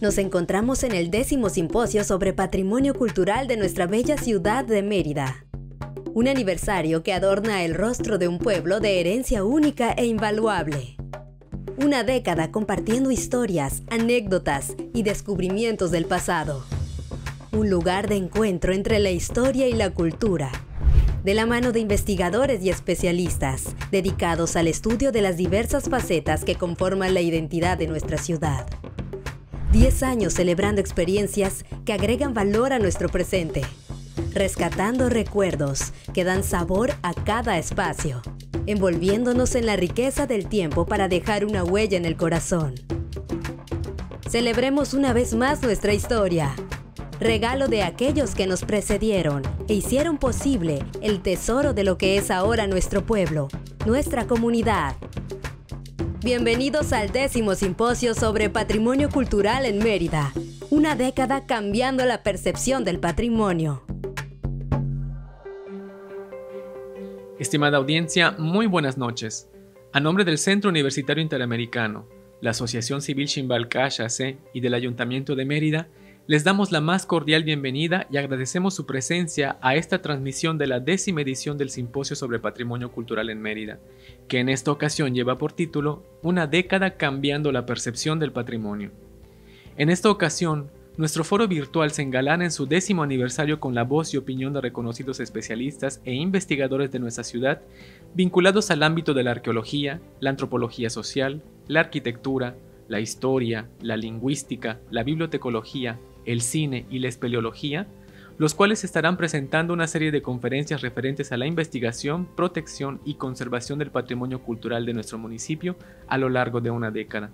Nos encontramos en el décimo simposio sobre patrimonio cultural de nuestra bella ciudad de Mérida. Un aniversario que adorna el rostro de un pueblo de herencia única e invaluable. Una década compartiendo historias, anécdotas y descubrimientos del pasado. Un lugar de encuentro entre la historia y la cultura, de la mano de investigadores y especialistas, dedicados al estudio de las diversas facetas que conforman la identidad de nuestra ciudad. 10 años celebrando experiencias que agregan valor a nuestro presente, rescatando recuerdos que dan sabor a cada espacio, envolviéndonos en la riqueza del tiempo para dejar una huella en el corazón. Celebremos una vez más nuestra historia, regalo de aquellos que nos precedieron e hicieron posible el tesoro de lo que es ahora nuestro pueblo, nuestra comunidad, Bienvenidos al décimo simposio sobre patrimonio cultural en Mérida. Una década cambiando la percepción del patrimonio. Estimada audiencia, muy buenas noches. A nombre del Centro Universitario Interamericano, la Asociación Civil Chimbal y del Ayuntamiento de Mérida, les damos la más cordial bienvenida y agradecemos su presencia a esta transmisión de la décima edición del Simposio sobre Patrimonio Cultural en Mérida, que en esta ocasión lleva por título Una década cambiando la percepción del patrimonio. En esta ocasión, nuestro foro virtual se engalana en su décimo aniversario con la voz y opinión de reconocidos especialistas e investigadores de nuestra ciudad vinculados al ámbito de la arqueología, la antropología social, la arquitectura, la historia, la lingüística, la bibliotecología, el cine y la espeleología, los cuales estarán presentando una serie de conferencias referentes a la investigación, protección y conservación del patrimonio cultural de nuestro municipio a lo largo de una década.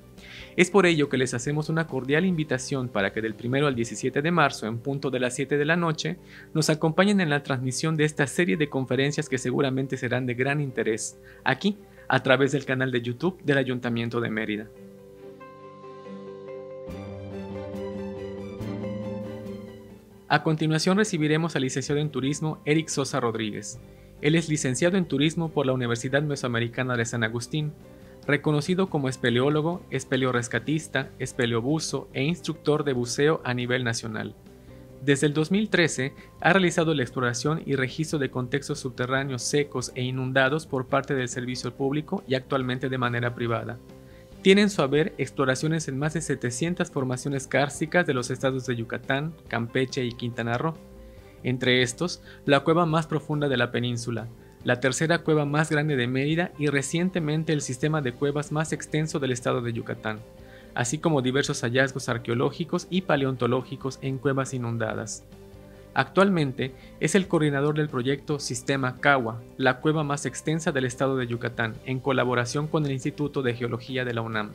Es por ello que les hacemos una cordial invitación para que del 1 al 17 de marzo, en punto de las 7 de la noche, nos acompañen en la transmisión de esta serie de conferencias que seguramente serán de gran interés, aquí, a través del canal de YouTube del Ayuntamiento de Mérida. A continuación recibiremos al licenciado en Turismo Eric Sosa Rodríguez. Él es licenciado en Turismo por la Universidad Mesoamericana de San Agustín, reconocido como espeleólogo, espeleorescatista, espeleobuso e instructor de buceo a nivel nacional. Desde el 2013 ha realizado la exploración y registro de contextos subterráneos secos e inundados por parte del servicio público y actualmente de manera privada. Tienen su haber exploraciones en más de 700 formaciones kársticas de los estados de Yucatán, Campeche y Quintana Roo. Entre estos, la cueva más profunda de la península, la tercera cueva más grande de Mérida y recientemente el sistema de cuevas más extenso del estado de Yucatán, así como diversos hallazgos arqueológicos y paleontológicos en cuevas inundadas. Actualmente es el coordinador del proyecto Sistema Cagua, la cueva más extensa del estado de Yucatán, en colaboración con el Instituto de Geología de la UNAM.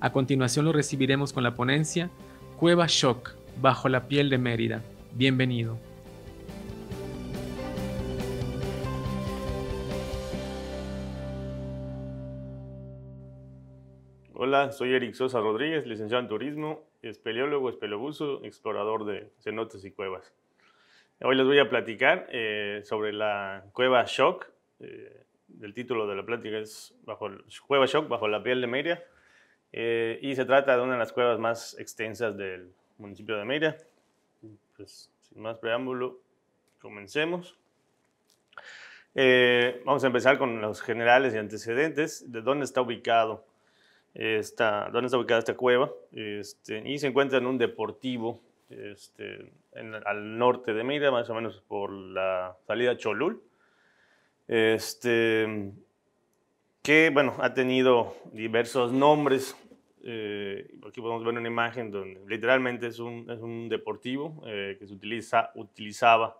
A continuación lo recibiremos con la ponencia Cueva Shock, bajo la piel de Mérida. Bienvenido. Hola, soy Eric Sosa Rodríguez, licenciado en turismo, espeleólogo, espeleobuso, explorador de cenotes y cuevas. Hoy les voy a platicar eh, sobre la cueva Shock. Eh, el título de la plática es bajo, Cueva Shock, bajo la piel de Meira. Eh, y se trata de una de las cuevas más extensas del municipio de Meira. Pues, sin más preámbulo, comencemos. vamos a empezar con los generales y antecedentes de dónde está ubicado esta, dónde está ubicada esta cueva. Este, y se encuentra en un deportivo este, al norte de Mérida, más o menos por la salida Cholul. Este, que bueno, ha tenido diversos nombres. Eh, aquí podemos ver una imagen donde literalmente es un, es un deportivo eh, que se utiliza, utilizaba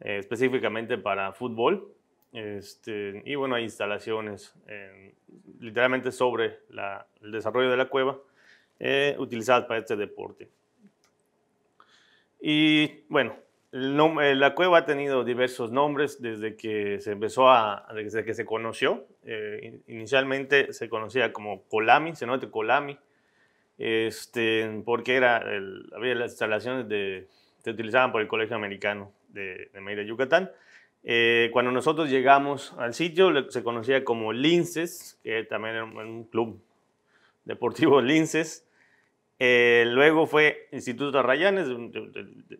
eh, específicamente para fútbol. Este, y bueno, hay instalaciones literalmente sobre el desarrollo de la cueva utilizadas para este deporte. Y bueno, eh, la cueva ha tenido diversos nombres desde que se empezó a, desde que se conoció. Eh, inicialmente se conocía como Colami, se nota Colami, este, porque era había las instalaciones de, se utilizaban por el Colegio Americano de, de Mérida, Yucatán. Eh, cuando nosotros llegamos al sitio se conocía como Linces, que también era un club deportivo Linces. Eh, luego fue Instituto Rayanes,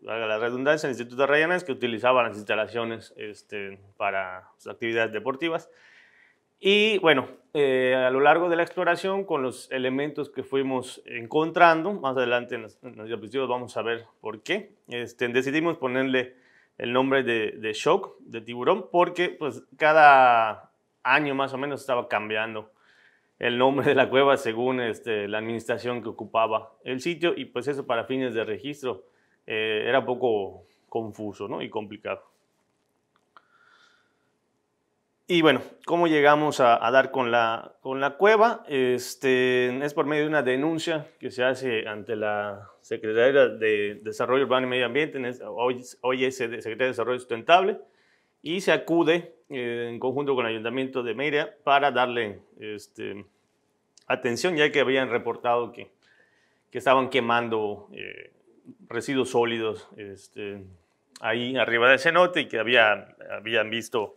haga la redundancia, el Instituto Rayanes, que utilizaba las instalaciones este, para sus actividades deportivas. Y bueno, eh, a lo largo de la exploración, con los elementos que fuimos encontrando, más adelante en los, diapositivos vamos a ver por qué, este, decidimos ponerle el nombre de, shock, de tiburón, porque pues cada año más o menos estaba cambiando el nombre de la cueva según este, la administración que ocupaba el sitio y pues eso para fines de registro eh, era un poco confuso y complicado. Y bueno, ¿cómo llegamos a, dar con la, con la cueva? Este, es por medio de una denuncia que se hace ante la Secretaría de Desarrollo Urbano y Medio Ambiente, hoy, hoy es Secretaría de Desarrollo Sustentable, y se acude eh, en conjunto con el Ayuntamiento de Mérida para darle este, atención, ya que habían reportado que, que estaban quemando eh, residuos sólidos este, ahí arriba del cenote y que habían visto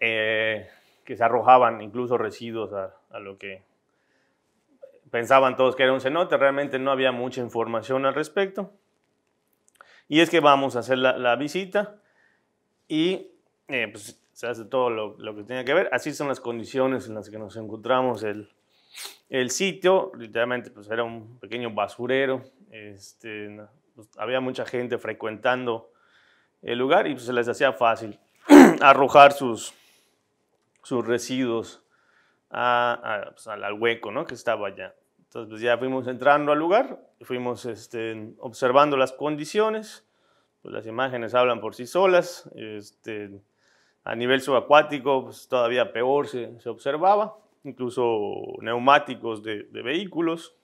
eh, que se arrojaban incluso residuos a, lo que pensaban todos que era un cenote, realmente no había mucha información al respecto. Y es que vamos a hacer la visita y eh, pues, se hace todo lo, que tenía que ver. Así son las condiciones en las que nos encontramos el, el sitio. Literalmente pues era un pequeño basurero. Este, pues, había mucha gente frecuentando el lugar y pues, se les hacía fácil arrojar sus, sus residuos a, pues, al, hueco ¿no? que estaba allá. Entonces ya fuimos entrando al lugar, fuimos este, observando las condiciones pues, las imágenes hablan por sí solas. Este, a nivel subacuático, pues, todavía peor se, observaba, incluso neumáticos de, vehículos.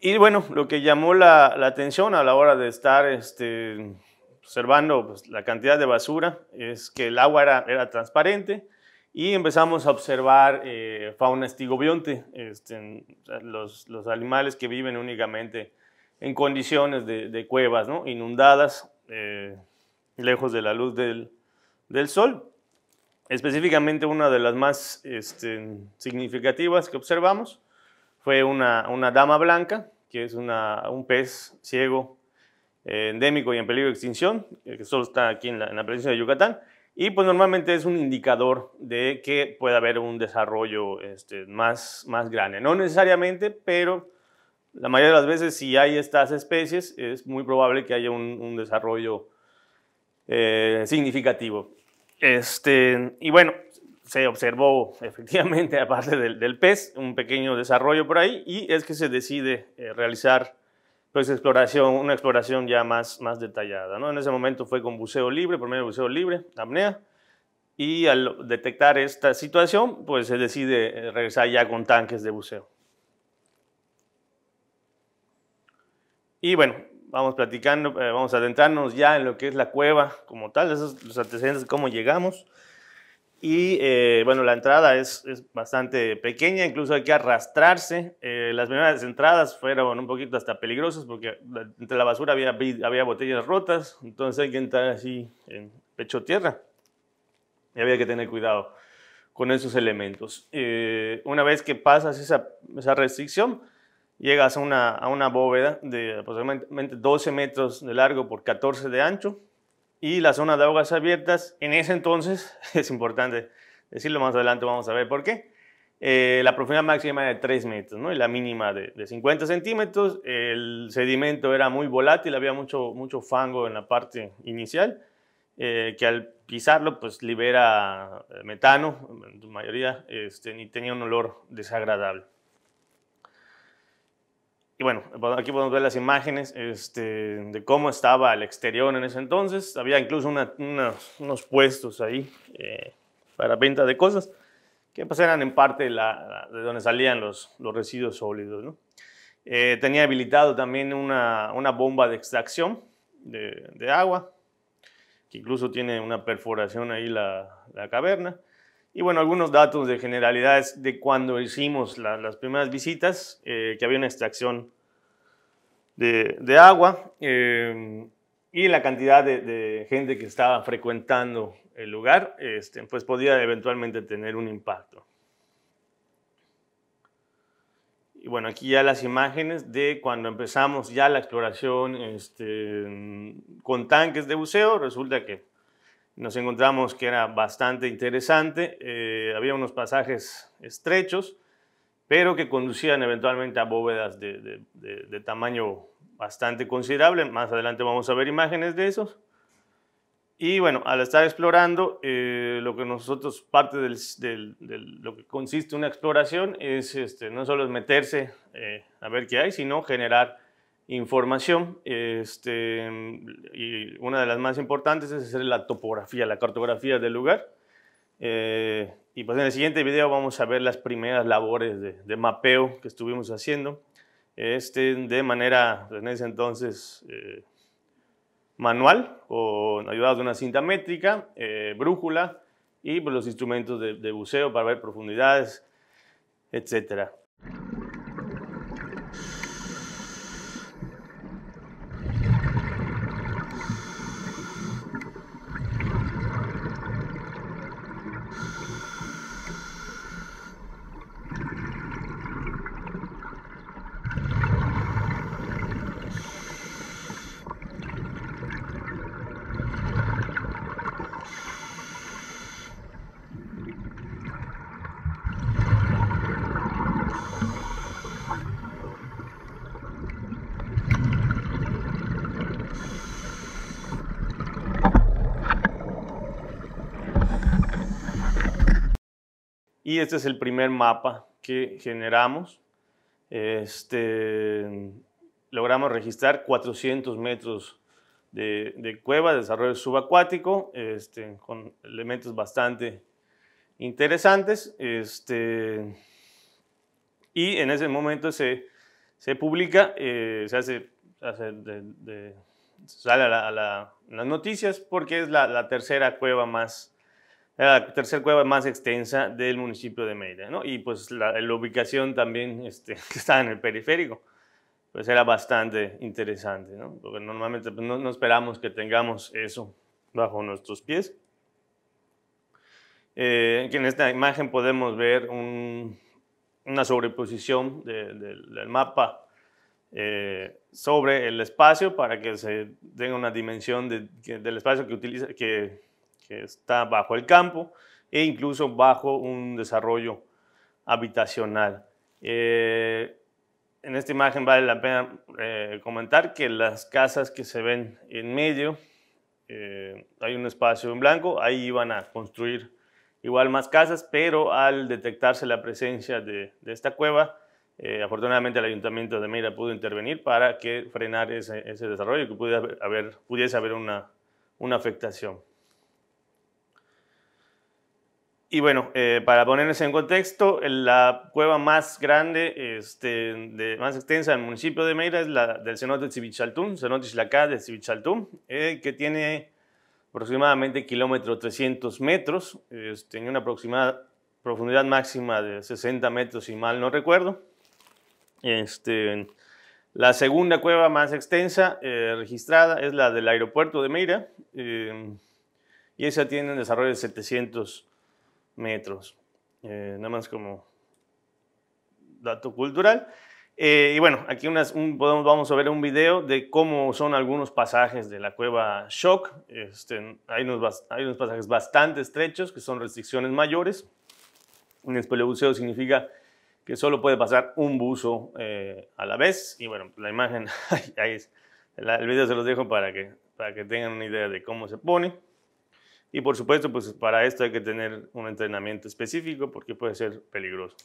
Y bueno, lo que llamó la, atención a la hora de estar este, observando pues, la cantidad de basura es que el agua era, transparente y empezamos a observar eh, fauna estigobionte, este, los, los, animales que viven únicamente en condiciones de, cuevas, inundadas, eh, lejos de la luz del, sol. Específicamente una de las más este, significativas que observamos fue una, dama blanca, que es un pez ciego eh, endémico y en peligro de extinción, eh, que solo está aquí en la, en provincia de Yucatán, y pues normalmente es un indicador de que puede haber un desarrollo este, más, más grande. No necesariamente, pero la mayoría de las veces, si hay estas especies, es muy probable que haya un, desarrollo eh, significativo. Este, y bueno, se observó efectivamente, aparte del, pez, un pequeño desarrollo por ahí, y es que se decide eh, realizar pues, exploración, una exploración ya más, más detallada. ¿no? En ese momento fue con buceo libre, por buceo libre, apnea, y al detectar esta situación, pues se decide eh, regresar ya con tanques de buceo. Y bueno, vamos platicando, eh, vamos a adentrarnos ya en lo que es la cueva como tal, esos los antecedentes de cómo llegamos. Y eh, bueno, la entrada es, bastante pequeña, incluso hay que arrastrarse. Eh, las primeras entradas fueron un poquito hasta peligrosas porque entre la basura había, había botellas rotas, entonces hay que entrar así en pecho tierra. Y había que tener cuidado con esos elementos. una vez que pasas esa, esa restricción, Llegas a una, bóveda de aproximadamente 12 metros de largo por 14 de ancho y la zona de aguas abiertas en ese entonces, es importante decirlo más adelante, vamos a ver por qué, eh, la profundidad máxima era de 3 metros ¿no? y la mínima de, 50 centímetros. El sedimento era muy volátil, había mucho, mucho fango en la parte inicial, eh, que al pisarlo pues libera eh, metano, en su mayoría, este, y tenía un olor desagradable. Y bueno, aquí podemos ver las imágenes este, de cómo estaba el exterior en ese entonces. Había incluso unos puestos ahí eh, para venta de cosas que pues eran en parte de donde salían los, los residuos sólidos. Eh, tenía habilitado también una, una, bomba de extracción de, de agua, que incluso tiene una perforación ahí la, la caverna. Y bueno, algunos datos de generalidades de cuando hicimos las primeras visitas, eh, que había una extracción de, agua eh, y la cantidad de, gente que estaba frecuentando el lugar, este, pues podía eventualmente tener un impacto. Y bueno, aquí ya las imágenes de cuando empezamos ya la exploración este, con tanques de buceo, resulta que nos encontramos que era bastante interesante. Eh, había unos pasajes estrechos, pero que conducían eventualmente a bóvedas de, tamaño bastante considerable. Más adelante vamos a ver imágenes de esos. Y bueno, al estar explorando, eh, lo que nosotros, parte de lo que consiste una exploración es este, no solo es meterse eh, a ver qué hay, sino generar información. Este, y una de las más importantes es hacer la topografía, la cartografía del lugar. Eh, y pues en el siguiente video vamos a ver las primeras labores de, mapeo que estuvimos haciendo. Este, de manera, en ese entonces, eh, manual, o ayudados de una cinta métrica, eh, brújula y pues, los instrumentos de, de buceo para ver profundidades, etcétera. Y este es el primer mapa que generamos. Este, logramos registrar 400 metros de, de cueva, desarrollo subacuático, este, con elementos bastante interesantes. Este, y en ese momento se, publica, eh, se hace, sale a, las noticias porque es la, la tercera cueva más la tercera cueva más extensa del municipio de Mérida, ¿no? Y pues la, ubicación también este, que está en el periférico, pues era bastante interesante, ¿no? Porque normalmente pues, no, esperamos que tengamos eso bajo nuestros pies. Eh, en esta imagen podemos ver una sobreposición del mapa eh, sobre el espacio para que se tenga una dimensión del espacio que, utiliza, que que está bajo el campo e incluso bajo un desarrollo habitacional. Eh, en esta imagen vale la pena eh, comentar que las casas que se ven en medio, eh, hay un espacio en blanco, ahí iban a construir igual más casas, pero al detectarse la presencia de, esta cueva, afortunadamente el Ayuntamiento de Meira pudo intervenir para que frenar ese, ese desarrollo, que pudiese haber una afectación. Y bueno, eh, para ponerse en contexto, la cueva más grande, este, de, más extensa del municipio de Meira es la del cenote Tzibichaltum, cenote Xlacá de Tzibichaltum, eh, que tiene aproximadamente kilómetro 300 metros, tiene este, una aproximada profundidad máxima de 60 metros, si mal no recuerdo. Este, la segunda cueva más extensa eh, registrada es la del aeropuerto de Meira, y esa tiene un desarrollo de 700 metros. Eh, nada más como dato cultural. Eh, y bueno, aquí unas, vamos a ver un video de cómo son algunos pasajes de la cueva Shock. Este, hay, unos, hay unos pasajes bastante estrechos que son restricciones mayores. Un espeleobuceo significa que solo puede pasar un buzo eh, a la vez. Y bueno, la imagen, ahí es, el video se los dejo para que, para que tengan una idea de cómo se pone. Y por supuesto, pues para esto hay que tener un entrenamiento específico porque puede ser peligroso.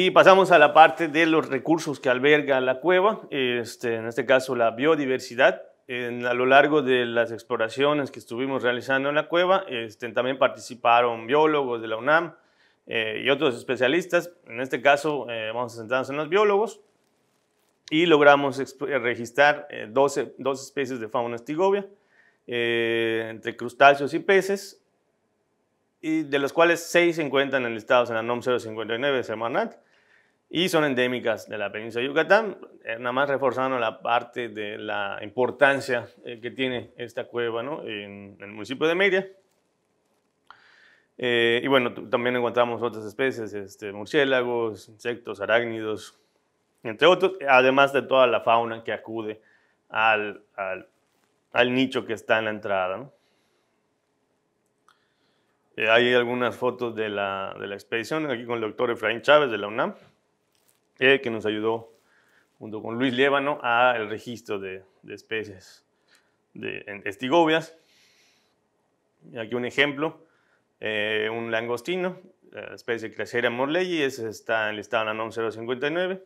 Y pasamos a la parte de los recursos que alberga la cueva, este, en este caso la biodiversidad. a lo largo de las exploraciones que estuvimos realizando en la cueva, este, también participaron biólogos de la UNAM eh, y otros especialistas. En este caso, eh, vamos a centrarnos en los biólogos y logramos eh, registrar 12, especies de fauna estigovia, entre crustáceos y peces, y de las cuales 6 se encuentran en listados en la NOM 059 de Semarnat y son endémicas de la península de Yucatán, eh, nada más reforzando la parte de la importancia eh, que tiene esta cueva ¿no? en, el municipio de Media. Eh, y bueno, también encontramos otras especies, este, murciélagos, insectos, arácnidos, entre otros, además de toda la fauna que acude al, nicho que está en la entrada. hay algunas fotos de la, de la expedición, aquí con el doctor Efraín Chávez de la UNAM. Eh, que nos ayudó junto con Luis a al registro de, especies de estigobias. Aquí un ejemplo, eh, un langostino, la especie y Morley, está en el listado la 059,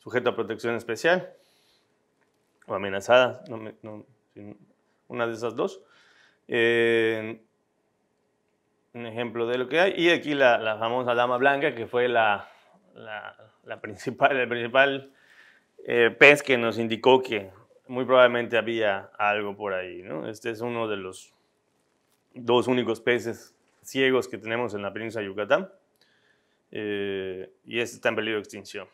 sujeto a protección especial o amenazada, una de esas dos. Eh, un ejemplo de lo que hay. Y aquí la famosa dama blanca, que fue la, la, principal, el principal eh, pez que nos indicó que muy probablemente había algo por ahí. Este es uno de los dos únicos peces ciegos que tenemos en la península de Yucatán eh, y este está en peligro de extinción.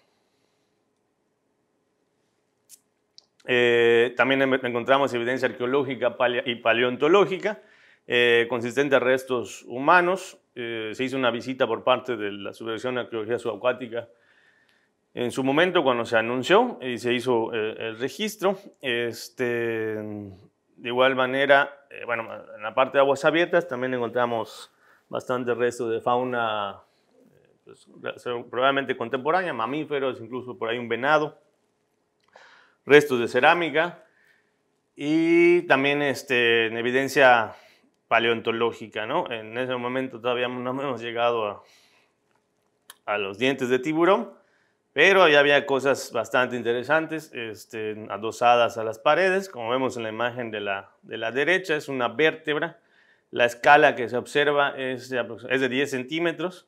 Eh, también em, encontramos evidencia arqueológica y paleontológica consistente a restos humanos eh, se hizo una visita por parte de la Subversión de Arqueología Subacuática en su momento cuando se anunció y se hizo eh, el registro. Este, de igual manera, eh, bueno, en la parte de aguas abiertas también encontramos bastante restos de fauna pues, probablemente contemporánea, mamíferos, incluso por ahí un venado, restos de cerámica y también este, en evidencia paleontológica, ¿no? En ese momento todavía no hemos llegado a, los dientes de tiburón, pero ya había cosas bastante interesantes este, adosadas a las paredes, como vemos en la imagen de la, de la derecha, es una vértebra, la escala que se observa es de, es 10 centímetros,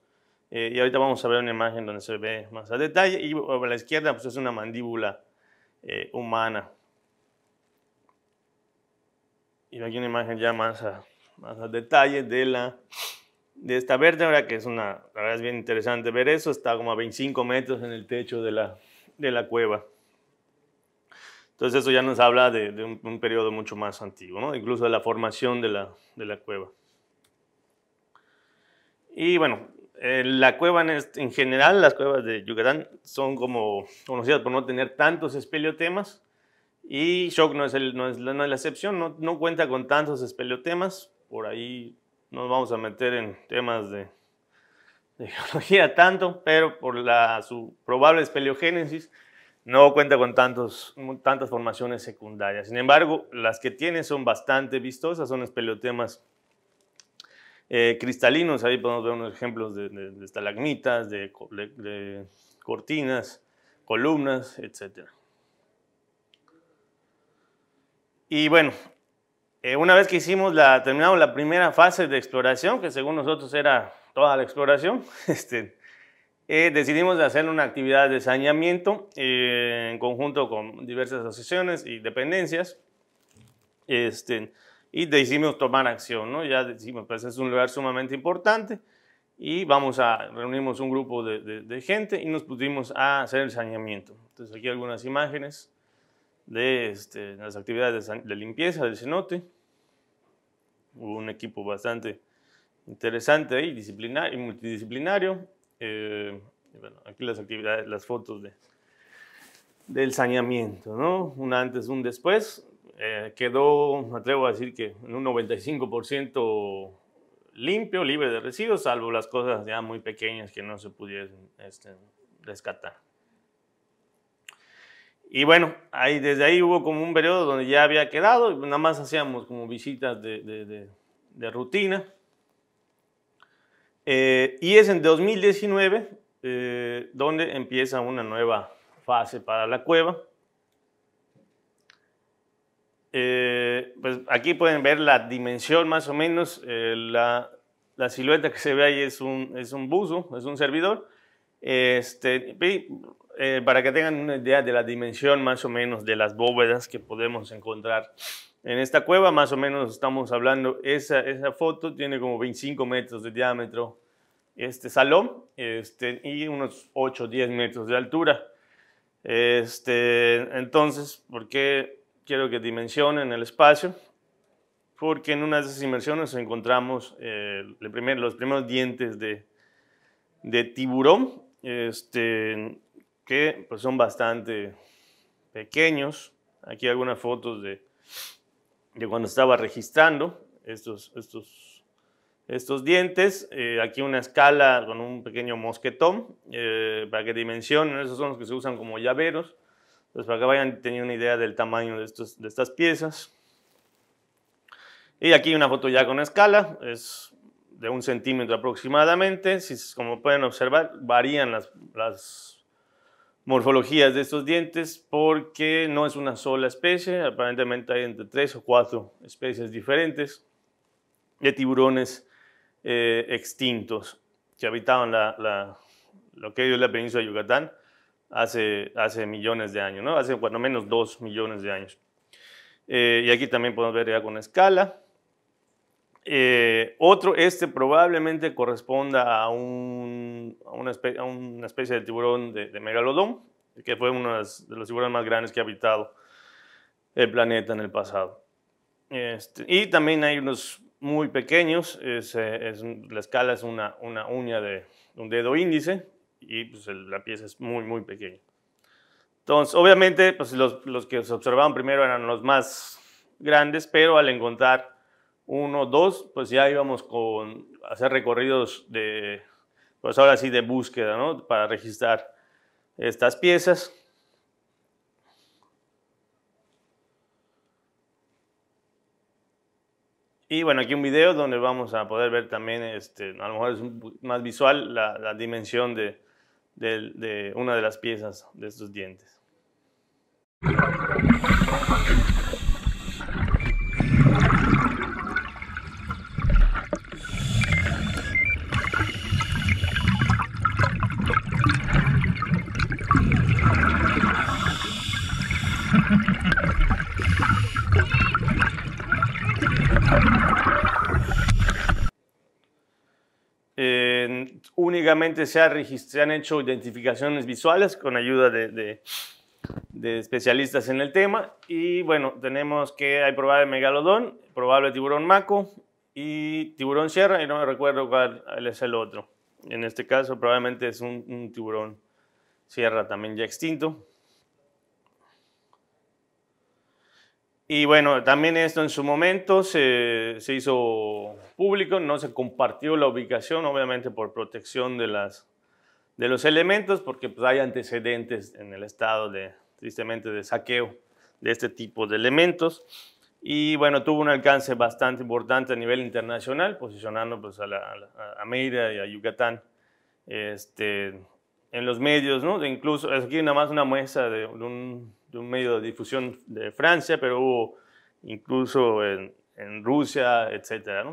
eh, y ahorita vamos a ver una imagen donde se ve más a detalle, y a la izquierda pues, es una mandíbula eh, humana. Y aquí una imagen ya más a, más al detalles de, la, de esta vértebra, que es una, la verdad es bien interesante ver eso, está como a 25 metros en el techo de la, de la cueva. Entonces eso ya nos habla de, un, periodo mucho más antiguo, ¿no? incluso de la formación de la, de la cueva. Y bueno, eh, la cueva en, en, general, las cuevas de Yucatán son como conocidas por no tener tantos espeleotemas y Shock no es, el, no es, no es la excepción, no, no, cuenta con tantos espeleotemas, por ahí nos vamos a meter en temas de, geología tanto, pero por su probable espeleogénesis no cuenta con tantos, tantas formaciones secundarias. Sin embargo, las que tiene son bastante vistosas, son espeleotemas eh, cristalinos. Ahí podemos ver unos ejemplos de, de, estalagmitas, de, cortinas, columnas, etc. Y bueno, eh, una vez que hicimos la, terminamos la primera fase de exploración, que según nosotros era toda la exploración, este, eh, decidimos hacer una actividad de saneamiento eh, en conjunto con diversas asociaciones y dependencias. Este, y decidimos tomar acción, Ya decimos, pues es un lugar sumamente importante y vamos a, reunimos un grupo de, de gente y nos pusimos a hacer el saneamiento. Entonces aquí algunas imágenes de este, las actividades de, limpieza del cenote. Hubo un equipo bastante interesante ahí, disciplinar, y multidisciplinario. Eh, bueno, aquí las actividades, las fotos de, del saneamiento, ¿no? Un antes, un después. Eh, quedó, me atrevo a decir que en un 95% limpio, libre de residuos, salvo las cosas ya muy pequeñas que no se pudieron este, rescatar. Y bueno, ahí, desde ahí hubo como un periodo donde ya había quedado, nada más hacíamos como visitas de, de, rutina. Eh, y es en 2019 eh, donde empieza una nueva fase para la cueva. Eh, pues aquí pueden ver la dimensión más o menos, la, la, silueta que se ve ahí es un, es un buzo, es un servidor. Este, eh, para que tengan una idea de la dimensión más o menos de las bóvedas que podemos encontrar. En esta cueva más o menos estamos hablando, esa, esa foto tiene como 25 metros de diámetro este salón este, y unos 8 o 10 metros de altura. Este, entonces, ¿por qué quiero que dimensionen el espacio? Porque en una de esas inmersiones encontramos eh, los primeros dientes de, de tiburón. Este, que pues, son bastante pequeños. Aquí algunas fotos de, de cuando estaba registrando estos, estos, estos dientes. Eh, aquí una escala con un pequeño mosquetón eh, para que dimensionen. Esos son los que se usan como llaveros. Entonces, pues, para que vayan teniendo una idea del tamaño de, estos, de estas piezas. Y aquí una foto ya con escala, es de un centímetro aproximadamente. Si, como pueden observar, varían las, las morfologías de estos dientes porque no es una sola especie, aparentemente hay entre tres o cuatro especies diferentes de tiburones eh, extintos que habitaban la, lo que es la península de Yucatán hace, hace millones de años, ¿no? hace cuando menos dos millones de años. Eh, y aquí también podemos ver ya con escala. Eh, otro, este probablemente corresponda a un a, una especie, de tiburón de, megalodón, que fue uno de los tiburones más grandes que ha habitado el planeta en el pasado. Este, y también hay unos muy pequeños, es, la escala es una, una uña de un dedo índice y pues, la pieza es muy, muy pequeña. Entonces, obviamente, pues, los, los, que se observaban primero eran los más grandes, pero al encontrar uno, dos, pues ya íbamos con hacer recorridos de pues ahora sí de búsqueda, ¿no? Para registrar estas piezas. Y bueno, aquí un video donde vamos a poder ver también, este, a lo mejor es más visual, la, dimensión de una de las piezas de estos dientes. se, han hecho identificaciones visuales con ayuda de, especialistas en el tema. Y bueno, tenemos que hay probable megalodón, probable tiburón maco y tiburón sierra, y no me recuerdo cuál es el otro. En este caso probablemente es un tiburón sierra también ya extinto. Y bueno, también esto en su momento se, se, hizo público, no se compartió la ubicación, obviamente por protección de, las, de los elementos, porque pues, hay antecedentes en el estado, de, tristemente, de saqueo de este tipo de elementos. Y bueno, tuvo un alcance bastante importante a nivel internacional, posicionando pues, a, la, a Meira y a Yucatán este, en los medios, ¿no? Incluso, aquí nada más una muestra de un de un medio de difusión de Francia, pero hubo incluso en, Rusia, etc. Entonces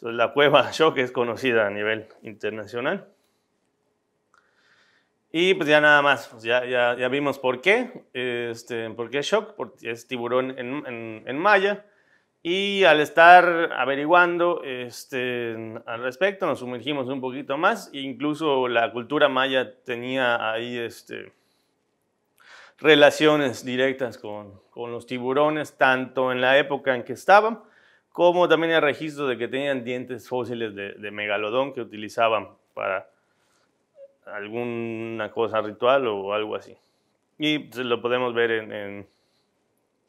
la cueva Shock es conocida a nivel internacional. Y pues ya nada más, ya, ya, ya, vimos por qué, este, por qué Shock, porque es tiburón en, en, en maya. Y al estar averiguando este, al respecto, nos sumergimos un poquito más. E incluso la cultura maya tenía ahí este, relaciones directas con, los tiburones, tanto en la época en que estaban, como también hay registro de que tenían dientes fósiles de, megalodón que utilizaban para alguna cosa ritual o algo así. Y lo podemos ver en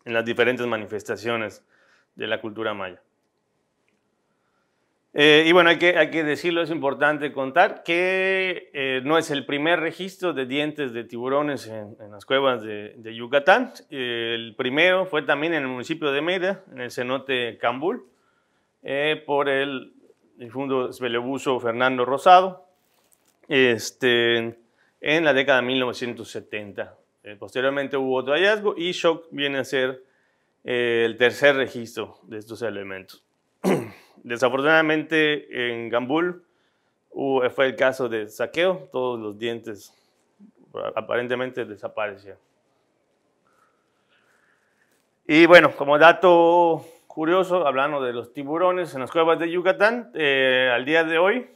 las diferentes manifestaciones de la cultura maya. Eh, y bueno, hay que, hay decirlo, es importante contar que eh, no es el primer registro de dientes de tiburones en, las cuevas de, Yucatán. el primero fue también en el municipio de Mérida, en el cenote Cambul, eh, por el difunto esbelebuso Fernando Rosado, este, en la década de 1970. posteriormente hubo otro hallazgo y Shock viene a ser el tercer registro de estos elementos. Desafortunadamente en Gambul fue el caso de saqueo, todos los dientes aparentemente desaparecieron. Y bueno, como dato curioso, hablando de los tiburones en las cuevas de Yucatán, eh, al día de hoy,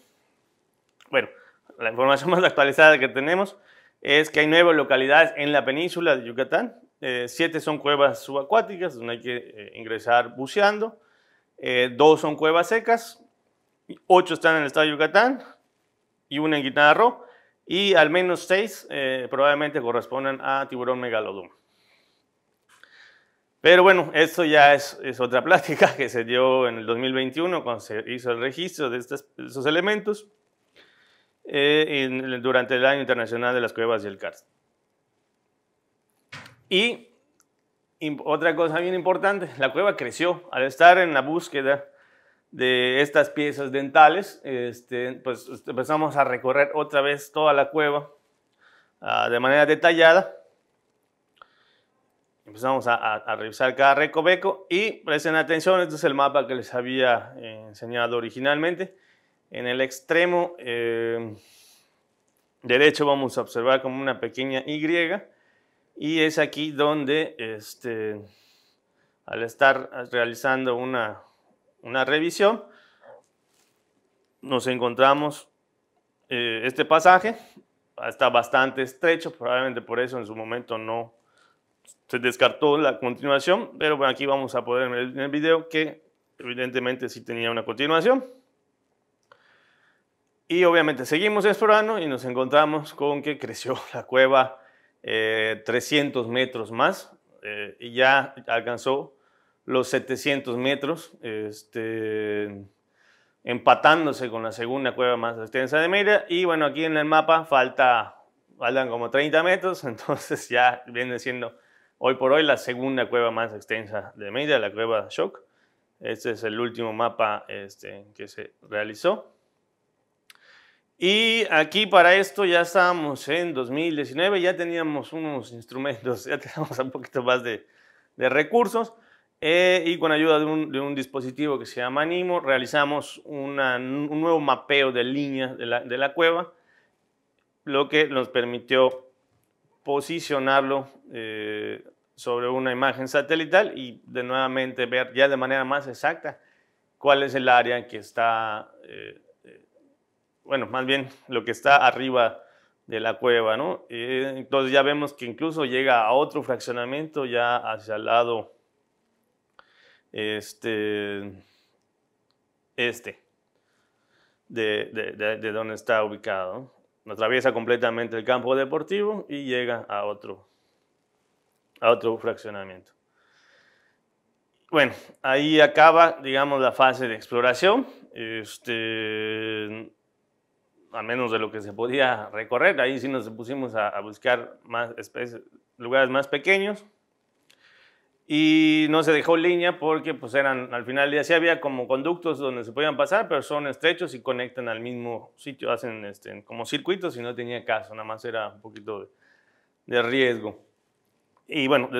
bueno, la información más actualizada que tenemos es que hay nueve localidades en la península de Yucatán. Eh, siete son cuevas subacuáticas donde hay que eh, ingresar buceando. Eh, dos son cuevas secas, ocho están en el estado de Yucatán y una en Quintana Roo, y al menos seis eh, probablemente corresponden a tiburón megalodón. Pero bueno, esto ya es, otra plática que se dio en el 2021 cuando se hizo el registro de, estos, elementos eh, durante el Año Internacional de las Cuevas y el Cárcel. Y otra cosa bien importante, la cueva creció al estar en la búsqueda de estas piezas dentales, este, pues este, empezamos a recorrer otra vez toda la cueva ah, de manera detallada. Empezamos a, revisar cada recoveco y presten atención, este es el mapa que les había eh, enseñado originalmente. En el extremo eh, derecho vamos a observar como una pequeña Y y es aquí donde, este, al estar realizando una, revisión, nos encontramos eh, este pasaje. Está bastante estrecho, probablemente por eso en su momento no se descartó la continuación, pero bueno, aquí vamos a poder ver en el video que evidentemente sí tenía una continuación. Y obviamente seguimos explorando y nos encontramos con que creció la cueva 300 eh, metros más eh, y ya alcanzó los 700 metros, este, empatándose con la segunda cueva más extensa de Mérida. Y bueno, aquí en el mapa falta, faltan como 30 metros, entonces ya viene siendo hoy por hoy la segunda cueva más extensa de Mérida, la cueva Shock. Este es el último mapa este, que se realizó. Y aquí para esto ya estábamos en 2019, ya teníamos unos instrumentos, ya teníamos un poquito más de, recursos. Eh, y con ayuda de un, dispositivo que se llama Animo, realizamos un nuevo mapeo de líneas de la, cueva, lo que nos permitió posicionarlo eh, sobre una imagen satelital y de nuevamente ver ya de manera más exacta cuál es el área que está eh, bueno, más bien lo que está arriba de la cueva, ¿no? Eh, entonces ya vemos que incluso llega a otro fraccionamiento ya hacia el lado este, este de, de, donde está ubicado. Atraviesa completamente el campo deportivo y llega a otro, a otro fraccionamiento. Bueno, ahí acaba, digamos, la fase de exploración. Este, a menos de lo que se podía recorrer. Ahí sí nos pusimos a, buscar lugares más pequeños. Y no se dejó línea porque pues eran, al final ya sí había como conductos donde se podían pasar, pero son estrechos y conectan al mismo sitio, hacen este, como circuitos y no tenía caso, nada más era un poquito de, riesgo. Y bueno, de,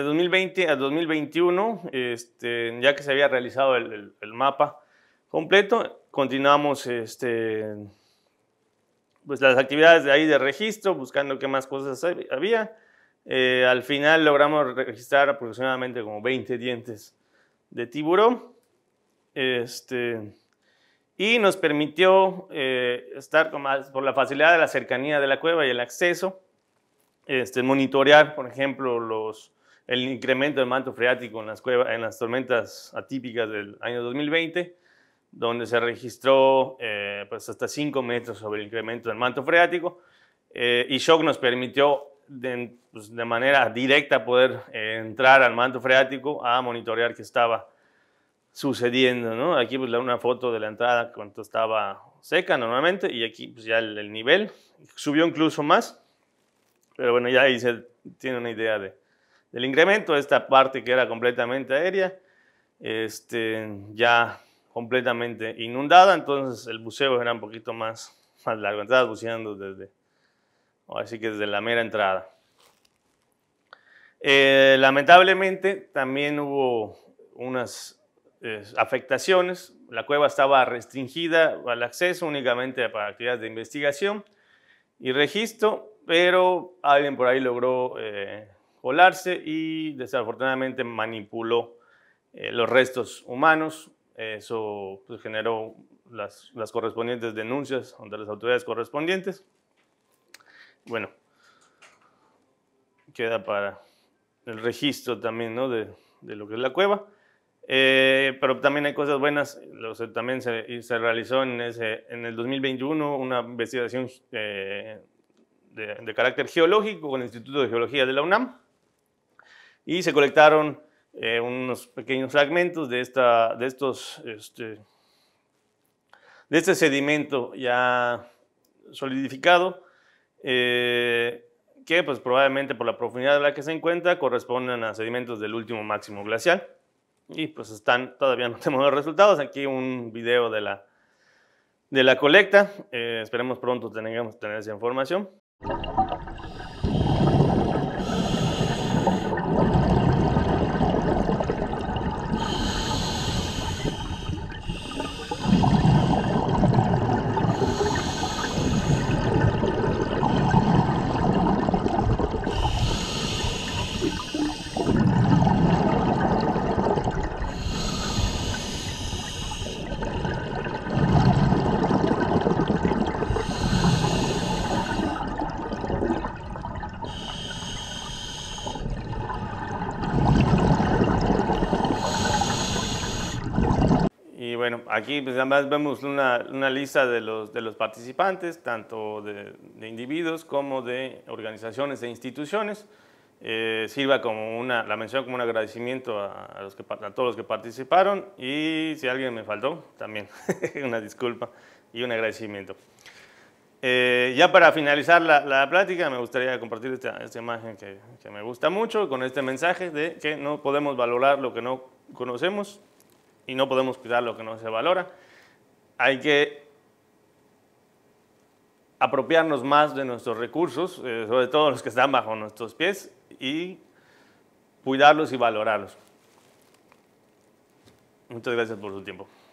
2020 a 2021, este, ya que se había realizado el, el mapa completo, continuamos este, pues las actividades de ahí de registro, buscando qué más cosas había. Eh, al final logramos registrar aproximadamente como 20 dientes de tiburón. Este, y nos permitió eh, estar por la facilidad de la cercanía de la cueva y el acceso, este, monitorear, por ejemplo, el incremento del manto freático en las, en las tormentas atípicas del año 2020 donde se registró eh, pues hasta 5 metros sobre el incremento del manto freático. Eh, y shock nos permitió de, pues, manera directa poder eh, entrar al manto freático a monitorear qué estaba sucediendo. ¿no? Aquí pues, una foto de la entrada cuando estaba seca normalmente y aquí pues, ya el, nivel subió incluso más. Pero bueno, ya ahí se tiene una idea de, del incremento. Esta parte que era completamente aérea, este, ya completamente inundada, entonces el buceo era un poquito más, más largo. Entrabas buceando desde, así que desde la mera entrada. Eh, lamentablemente también hubo unas eh, afectaciones. La cueva estaba restringida al acceso únicamente para actividades de investigación y registro, pero alguien por ahí logró volarse eh, colarse y desafortunadamente manipuló los restos humanos eso pues, generó las, correspondientes denuncias ante las autoridades correspondientes. Bueno, queda para el registro también de, lo que es la cueva. Eh, pero también hay cosas buenas. también se, realizó en, en, el 2021 una investigación eh, de, de, carácter geológico con el Instituto de Geología de la UNAM y se colectaron eh, unos pequeños fragmentos de, esta, de, estos, este, de este sedimento ya solidificado, eh, que pues probablemente por la profundidad en la que se encuentra corresponden a sedimentos del último máximo glacial. Y pues están, todavía no tenemos los resultados, aquí un video de la, de la colecta, eh, esperemos pronto tengamos tener esa información. bueno, aquí pues además vemos una, lista de los, participantes, tanto de, individuos como de organizaciones e instituciones. Eh, sirva como una, la mención como un agradecimiento a, los todos los que participaron y si alguien me faltó, también una disculpa y un agradecimiento. Eh, ya para finalizar la, plática, me gustaría compartir esta, imagen que me gusta mucho con este mensaje de que no podemos valorar lo que no conocemos y no podemos cuidar lo que no se valora. Hay que apropiarnos más de nuestros recursos, eh, sobre todo los que están bajo nuestros pies, y cuidarlos y valorarlos. Muchas gracias por su tiempo.